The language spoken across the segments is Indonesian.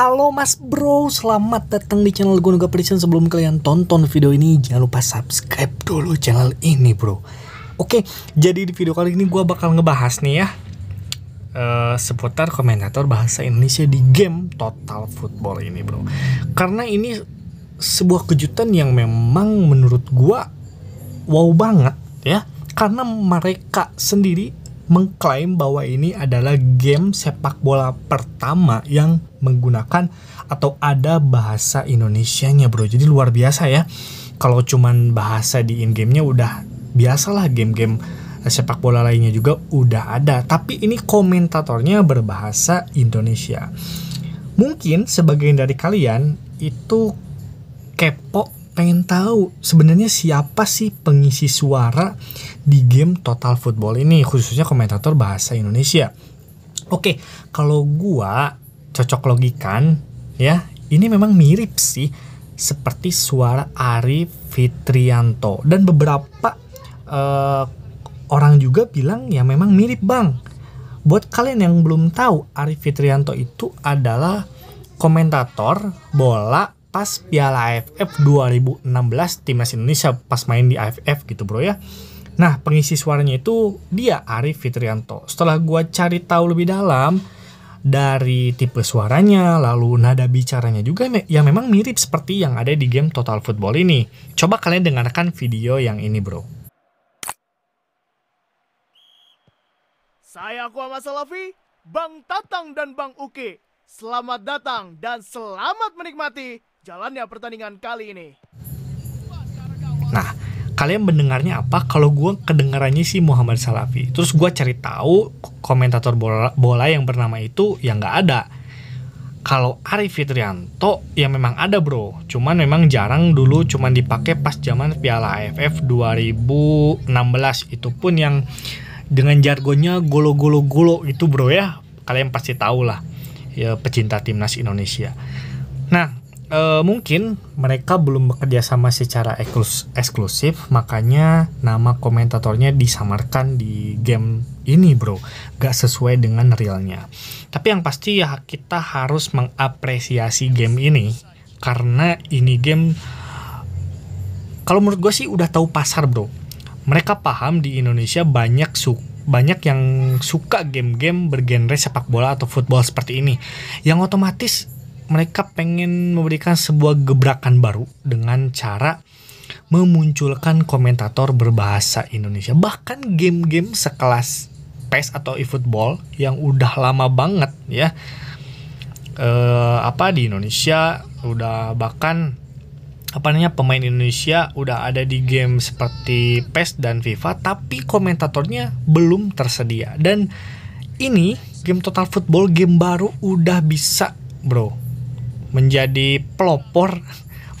Halo mas bro, selamat datang di channel Gunung Prison Sebelum kalian tonton video ini, jangan lupa subscribe dulu channel ini bro Oke, jadi di video kali ini gue bakal ngebahas nih ya uh, Seputar komentator bahasa Indonesia di game Total Football ini bro Karena ini sebuah kejutan yang memang menurut gue wow banget ya Karena mereka sendiri mengklaim bahwa ini adalah game sepak bola pertama yang menggunakan atau ada bahasa Indonesianya bro jadi luar biasa ya kalau cuman bahasa di in gamenya udah biasalah game-game sepak bola lainnya juga udah ada tapi ini komentatornya berbahasa Indonesia mungkin sebagian dari kalian itu kepo pengen tahu sebenarnya siapa sih pengisi suara di game Total Football ini khususnya komentator bahasa Indonesia. Oke, kalau gua cocok logikan ya, ini memang mirip sih seperti suara Ari Fitrianto dan beberapa uh, orang juga bilang ya memang mirip Bang. Buat kalian yang belum tahu, Ari Fitrianto itu adalah komentator bola pas Piala AFF 2016 timnas Indonesia pas main di AFF gitu bro ya. Nah pengisi suaranya itu dia Arif Fitrianto. Setelah gue cari tahu lebih dalam dari tipe suaranya, lalu nada bicaranya juga yang memang mirip seperti yang ada di game Total Football ini. Coba kalian dengarkan video yang ini bro. Saya Kuama Salafi, Bang Tatang dan Bang Uke. Selamat datang dan selamat menikmati jalannya pertandingan kali ini. Nah, kalian mendengarnya apa? Kalau gue kedengarannya si Muhammad Salafi. Terus gue cari tahu komentator bola, bola yang bernama itu yang nggak ada. Kalau Arif Fitrianto ya memang ada bro, cuman memang jarang dulu cuman dipakai pas zaman Piala AFF 2016 itu pun yang dengan jargonnya golo golo golo itu bro ya kalian pasti tahu lah ya pecinta timnas Indonesia. Nah uh, mungkin mereka belum bekerja sama secara eksklus eksklusif, makanya nama komentatornya disamarkan di game ini, bro. Gak sesuai dengan realnya. Tapi yang pasti ya kita harus mengapresiasi game ini karena ini game kalau menurut gue sih udah tahu pasar, bro. Mereka paham di Indonesia banyak suku banyak yang suka game-game bergenre sepak bola atau football seperti ini yang otomatis mereka pengen memberikan sebuah gebrakan baru dengan cara memunculkan komentator berbahasa Indonesia. Bahkan game-game sekelas PES atau eFootball yang udah lama banget ya. Eh, apa di Indonesia udah bahkan apa namanya pemain Indonesia udah ada di game seperti PES dan FIFA tapi komentatornya belum tersedia dan ini game Total Football game baru udah bisa bro menjadi pelopor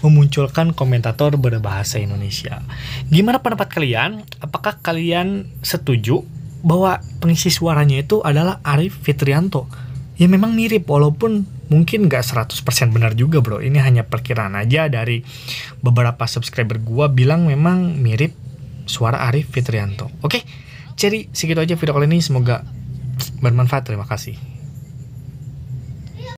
memunculkan komentator berbahasa Indonesia. Gimana pendapat kalian? Apakah kalian setuju bahwa pengisi suaranya itu adalah Arif Fitrianto? Ya memang mirip walaupun mungkin nggak 100% benar juga bro. Ini hanya perkiraan aja dari beberapa subscriber gua bilang memang mirip suara Arif Fitrianto. Oke, jadi segitu aja video kali ini. Semoga bermanfaat. Terima kasih.